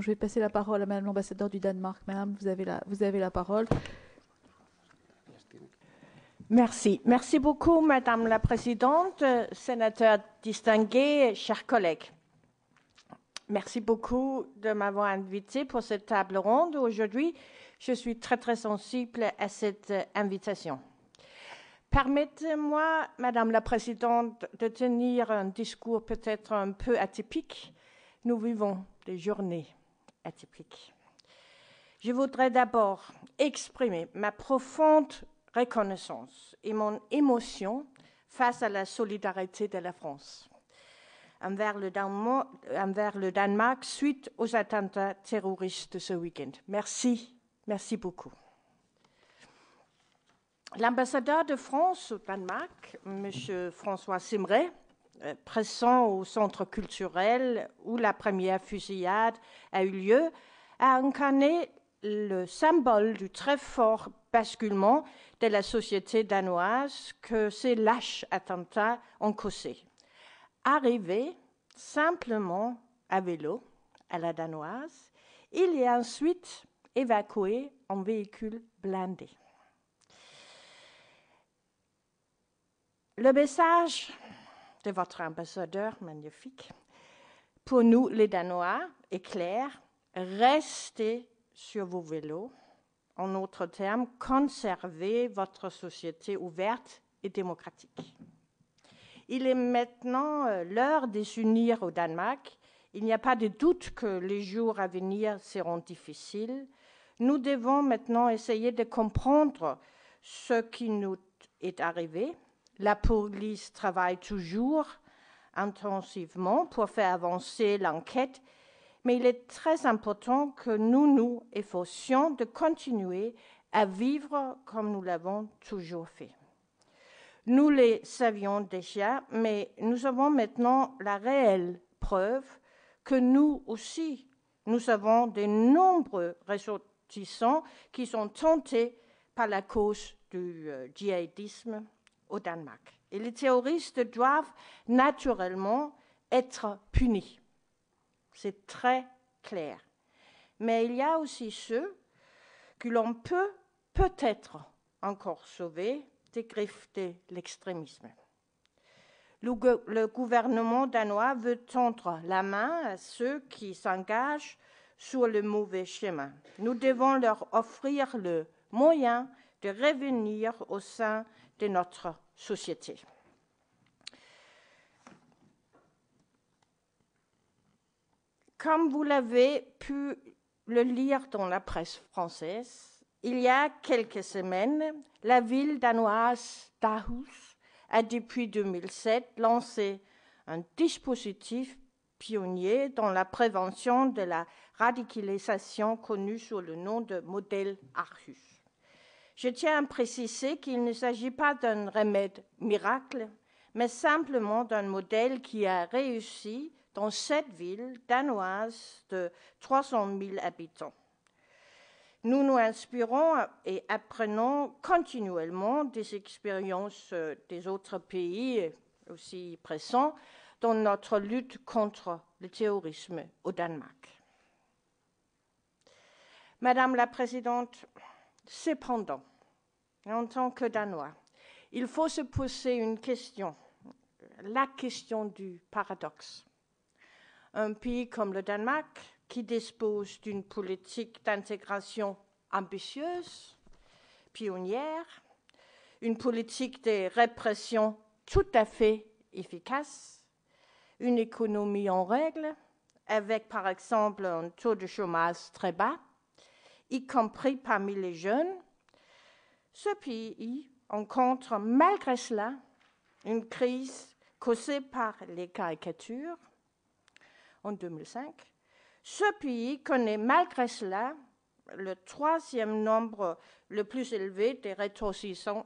je vais passer la parole à Madame l'ambassadeur du Danemark. Madame, vous avez la, vous avez la parole. Merci. Merci beaucoup, Madame la Présidente, sénateur distingué, chers collègues. Merci beaucoup de m'avoir invité pour cette table ronde aujourd'hui. Je suis très, très sensible à cette invitation. Permettez-moi, Madame la Présidente, de tenir un discours peut-être un peu atypique. Nous vivons des journées atypique. Je voudrais d'abord exprimer ma profonde reconnaissance et mon émotion face à la solidarité de la France envers le, Danemark, suite aux attentats terroristes de ce week-end. Merci, merci beaucoup. L'ambassadeur de France au Danemark, M. François Simré, pressant au centre culturel où la première fusillade a eu lieu, a incarné le symbole du très fort basculement de la société danoise que ces lâches attentats ont causé. Arrivé simplement à vélo à la danoise, il est ensuite évacué en véhicule blindé. Le message de votre ambassadeur magnifique. Pour nous, les Danois, éclair, restez sur vos vélos. En autres termes, conservez votre société ouverte et démocratique. Il est maintenant euh, l'heure de s'unir au Danemark. Il n'y a pas de doute que les jours à venir seront difficiles. Nous devons maintenant essayer de comprendre ce qui nous est arrivé la police travaille toujours intensivement pour faire avancer l'enquête, mais il est très important que nous nous efforcions de continuer à vivre comme nous l'avons toujours fait. Nous le savions déjà, mais nous avons maintenant la réelle preuve que nous aussi, nous avons de nombreux ressortissants qui sont tentés par la cause du euh, djihadisme au Danemark. Et les terroristes doivent naturellement être punis. C'est très clair. Mais il y a aussi ceux que l'on peut peut-être encore sauver des l'extrémisme. Le, le gouvernement danois veut tendre la main à ceux qui s'engagent sur le mauvais chemin. Nous devons leur offrir le moyen de revenir au sein de notre société. Comme vous l'avez pu le lire dans la presse française, il y a quelques semaines, la ville danoise d'Aarhus a depuis 2007 lancé un dispositif pionnier dans la prévention de la radicalisation connue sous le nom de modèle Arhus. Je tiens à préciser qu'il ne s'agit pas d'un remède miracle, mais simplement d'un modèle qui a réussi dans cette ville danoise de 300 000 habitants. Nous nous inspirons et apprenons continuellement des expériences des autres pays aussi pressants dans notre lutte contre le terrorisme au Danemark. Madame la Présidente, cependant, en tant que Danois, il faut se poser une question, la question du paradoxe. Un pays comme le Danemark, qui dispose d'une politique d'intégration ambitieuse, pionnière, une politique de répression tout à fait efficace, une économie en règle, avec par exemple un taux de chômage très bas, y compris parmi les jeunes, ce pays rencontre malgré cela une crise causée par les caricatures en 2005. Ce pays connaît malgré cela le troisième nombre le plus élevé des rétrocessions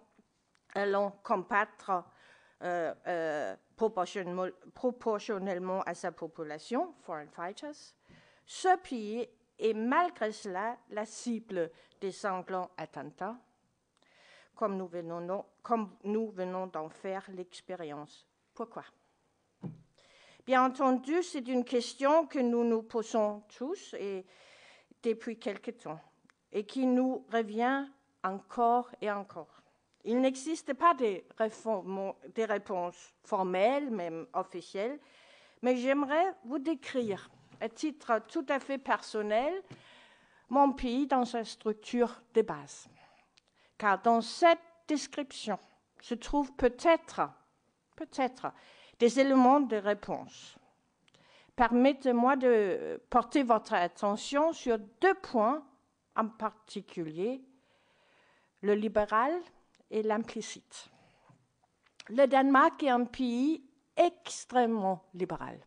allant combattre euh, euh, proportionnellement, proportionnellement, à sa population, foreign fighters, ce pays est malgré cela la cible des sanglants attentats comme nous venons d'en faire l'expérience. Pourquoi Bien entendu, c'est une question que nous nous posons tous et depuis quelque temps et qui nous revient encore et encore. Il n'existe pas de, des réponses formelles, même officielles, mais j'aimerais vous décrire, à titre tout à fait personnel, mon pays dans sa structure de base car dans cette description se trouvent peut-être, peut-être, des éléments de réponse. Permettez-moi de porter votre attention sur deux points en particulier, le libéral et l'implicite. Le Danemark est un pays extrêmement libéral,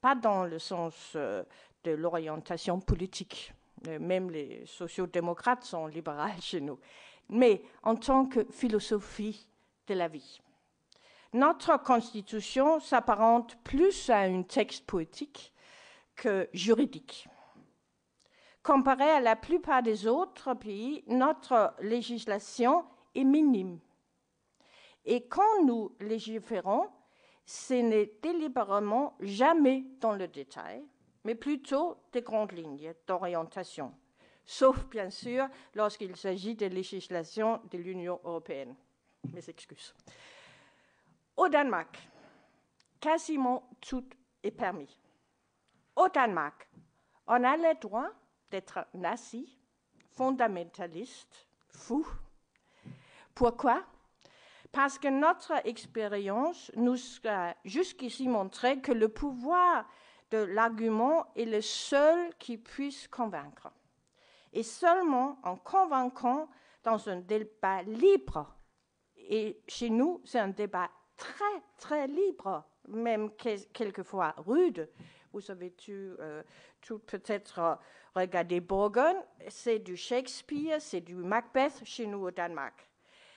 pas dans le sens euh, de l'orientation politique, euh, même les sociodémocrates sont libérales chez nous, mais en tant que philosophie de la vie. Notre constitution s'apparente plus à un texte poétique que juridique. Comparé à la plupart des autres pays, notre législation est minime. Et quand nous légiférons, ce n'est délibérément jamais dans le détail, mais plutôt des grandes lignes d'orientation, sauf bien sûr lorsqu'il s'agit de législations de l'Union européenne. Mes excuses. Au Danemark, quasiment tout est permis. Au Danemark, on a le droit d'être nazi, fondamentaliste, fou. Pourquoi Parce que notre expérience nous a jusqu'ici montré que le pouvoir de l'argument est le seul qui puisse convaincre. Et seulement en convaincant dans un débat libre, et chez nous, c'est un débat très, très libre, même quelquefois rude. Vous avez euh, tu, peut-être euh, regardé Borgen, c'est du Shakespeare, c'est du Macbeth chez nous au Danemark.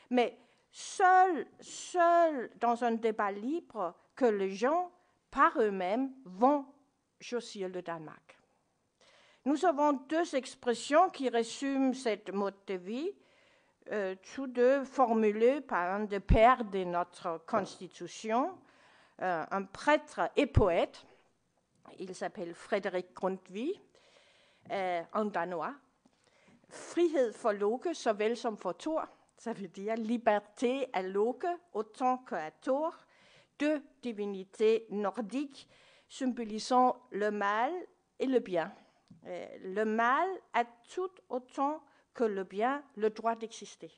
Mais seul, seul dans un débat libre que les gens, par eux-mêmes, vont le Danemark. Nous avons deux expressions qui résument cette mode de vie, euh, tous deux formulés par un des pères de notre Constitution, euh, un prêtre et poète. Il s'appelle Frédéric Grundtvig, euh, en danois. Frihed for Loke såvel som for Thor, ça veut dire liberté à er Loke autant que à Thor, deux divinités nordiques symbolisant le mal et le bien. Euh, le mal a tout autant que le bien le droit d'exister.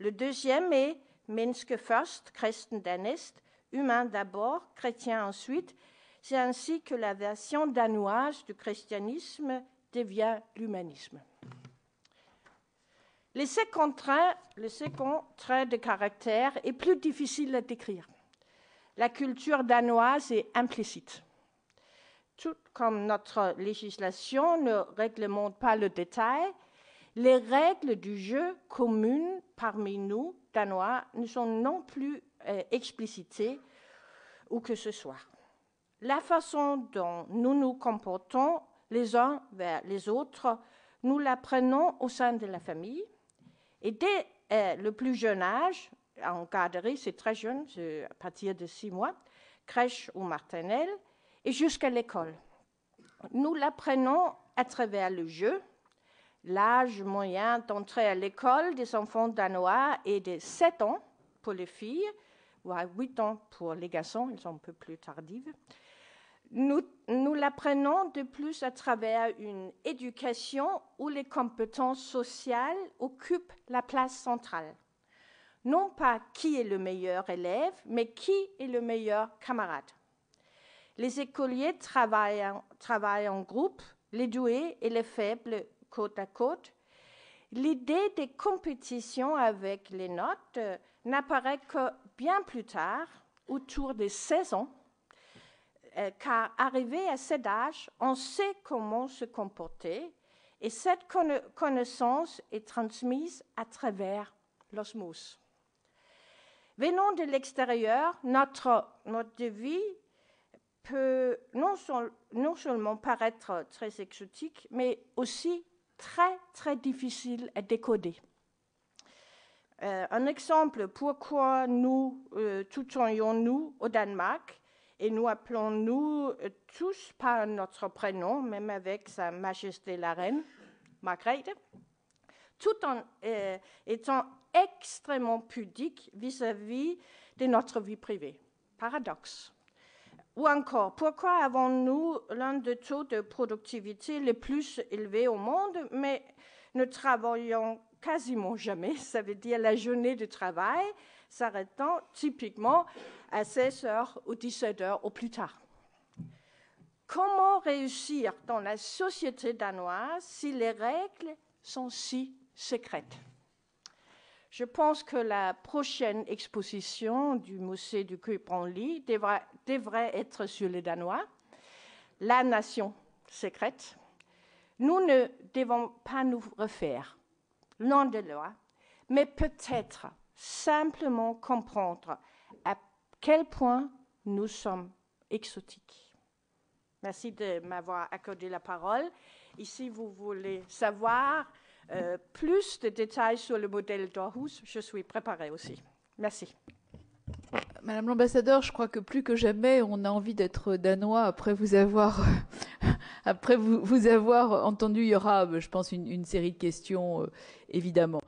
Le deuxième est menske first, Christen d'anest », humain d'abord, chrétien ensuite. C'est ainsi que la version danoise du christianisme devient l'humanisme. Le second, le second trait de caractère est plus difficile à décrire. La culture danoise est implicite. Tout comme notre législation ne réglemente pas le détail, les règles du jeu communes parmi nous, Danois, ne sont non plus euh, explicitées ou que ce soit. La façon dont nous nous comportons les uns vers les autres, nous l'apprenons au sein de la famille. Et dès euh, le plus jeune âge, en garderie, c'est très jeune, à partir de six mois, crèche ou maternelle, et jusqu'à l'école. Nous l'apprenons à travers le jeu. L'âge moyen d'entrée à l'école des enfants danois est de sept ans pour les filles, ou à 8 ans pour les garçons, ils sont un peu plus tardifs. nous l'apprenons de plus à travers une éducation où les compétences sociales occupent la place centrale non pas qui est le meilleur élève, mais qui est le meilleur camarade. Les écoliers travaillent en, groupe, les doués et les faibles côte à côte. L'idée des compétitions avec les notes euh, n'apparaît que bien plus tard, autour des 16 ans, euh, car arrivé à cet âge, on sait comment se comporter et cette connaissance est transmise à travers l'osmose. Venant de l'extérieur, notre, de vie peut non, seulement paraître très exotique, mais aussi très, très difficile à décoder. Euh, un exemple, pourquoi nous, euh, tout en nous au Danemark, et nous appelons-nous euh, tous par notre prénom, même avec Sa Majesté la Reine, Margrethe, tout en euh, étant extrêmement pudique vis-à-vis de notre vie privée. Paradoxe. Ou encore, pourquoi avons-nous l'un des taux de productivité les plus élevés au monde, mais ne travaillons quasiment jamais, ça veut dire la journée de travail s'arrêtant typiquement à 16 h ou 17 h au plus tard. Comment réussir dans la société danoise si les règles sont si secrètes je pense que la prochaine exposition du musée du Cup en devrait être sur les Danois, la nation secrète. Nous ne devons pas nous refaire l'un de loi, mais peut-être simplement comprendre à quel point nous sommes exotiques. Merci de m'avoir accordé la parole. Ici, vous voulez savoir euh, plus de détails sur le modèle d'Aarhus, je suis préparée aussi. Merci. Madame l'ambassadeur, je crois que plus que jamais, on a envie d'être danois après vous avoir, après vous, avoir entendu. Il y aura, je pense, une série de questions, euh, évidemment.